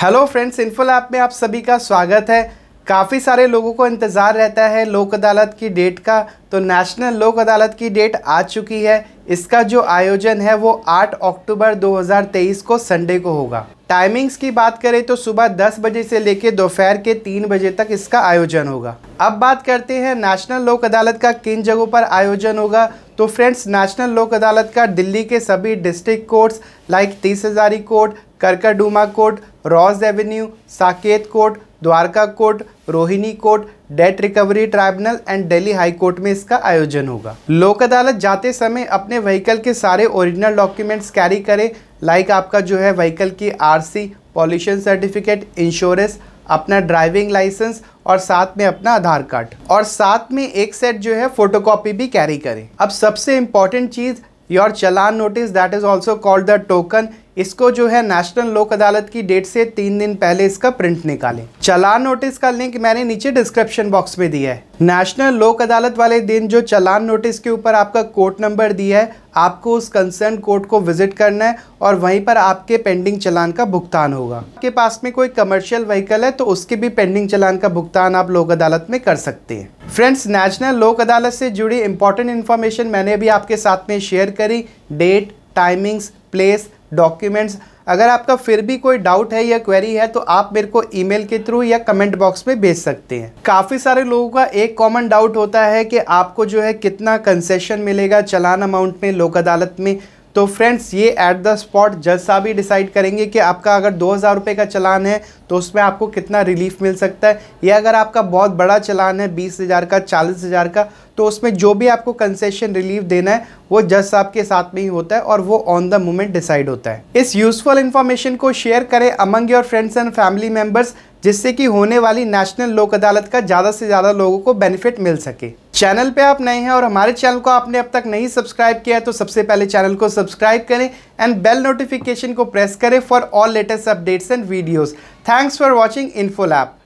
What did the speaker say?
hello friends इन्फुल app में आप सभी का स्वागत है काफ़ी सारे लोगों को इंतज़ार रहता है लोक अदालत की डेट का तो नेशनल लोक अदालत की डेट आ चुकी है इसका जो आयोजन है वो 8 अक्टूबर 2023 को संडे को होगा टाइमिंग्स की बात करें तो सुबह 10 बजे से लेकर दोपहर के 3 बजे तक इसका आयोजन होगा अब बात करते हैं नेशनल लोक अदालत का किन जगहों पर आयोजन होगा तो फ्रेंड्स नेशनल लोक अदालत का दिल्ली के सभी district courts like Tis Hazari court Karkardooma court Rouse Avenue Saket court Dwarka court Rohini court debt recovery tribunal and Delhi high court में इसका आयोजन होगा लोक अदालत जाते समय अपने व्हीकल के सारे ओरिजिनल डॉक्यूमेंट्स कैरी करें लाइक आपका जो है व्हीकल की आरसी पॉल्यूशन सर्टिफिकेट इंश्योरेंस अपना ड्राइविंग लाइसेंस और साथ में अपना आधार कार्ड और साथ में एक सेट जो है फोटोकॉपी भी कैरी करें अब सबसे इंपॉर्टेंट चीज़ your challan notice that is also called the token इसको जो है नेशनल लोक अदालत की डेट से तीन दिन पहले इसका प्रिंट निकालें चलान नोटिस का लिंक मैंने नीचे डिस्क्रिप्शन बॉक्स में दिया है नेशनल लोक अदालत वाले दिन जो चलान नोटिस के ऊपर आपका कोर्ट नंबर दिया है आपको उस कंसर्न कोर्ट को विजिट करना है और वहीं पर आपके पेंडिंग चलान का भुगतान होगा आपके पास में कोई कमर्शियल व्हीकल है तो उसके भी पेंडिंग चलान का भुगतान आप लोक अदालत में कर सकते हैं फ्रेंड्स नेशनल लोक अदालत से जुड़ी इंपॉर्टेंट इन्फॉर्मेशन मैंने अभी आपके साथ में शेयर करी डेट टाइमिंग्स प्लेस डॉक्यूमेंट्स अगर आपका फिर भी कोई डाउट है या क्वेरी है तो आप मेरे को ईमेल के थ्रू या कमेंट बॉक्स में भेज सकते हैं काफ़ी सारे लोगों का एक कॉमन डाउट होता है कि आपको जो है कितना कंसेशन मिलेगा चलान अमाउंट में लोक अदालत में तो फ्रेंड्स ये एट द स्पॉट जज साहब ही डिसाइड करेंगे कि आपका अगर दो हज़ार रुपये का चलान है तो उसमें आपको कितना रिलीफ मिल सकता है या अगर आपका बहुत बड़ा चलान है बीस हज़ार का चालीस हज़ार का तो उसमें जो भी आपको कंसेशन रिलीफ देना है वो जज साहब के साथ में ही होता है और वो ऑन द मोमेंट डिसाइड होता है इस यूजफुल इन्फॉर्मेशन को शेयर करें among your friends and family members जिससे कि होने वाली नेशनल लोक अदालत का ज़्यादा से ज़्यादा लोगों को बेनिफिट मिल सके चैनल पे आप नए हैं और हमारे चैनल को आपने अब तक नहीं सब्सक्राइब किया है तो सबसे पहले चैनल को सब्सक्राइब करें एंड बेल नोटिफिकेशन को प्रेस करें for all latest updates and videos thanks for watching Infol lab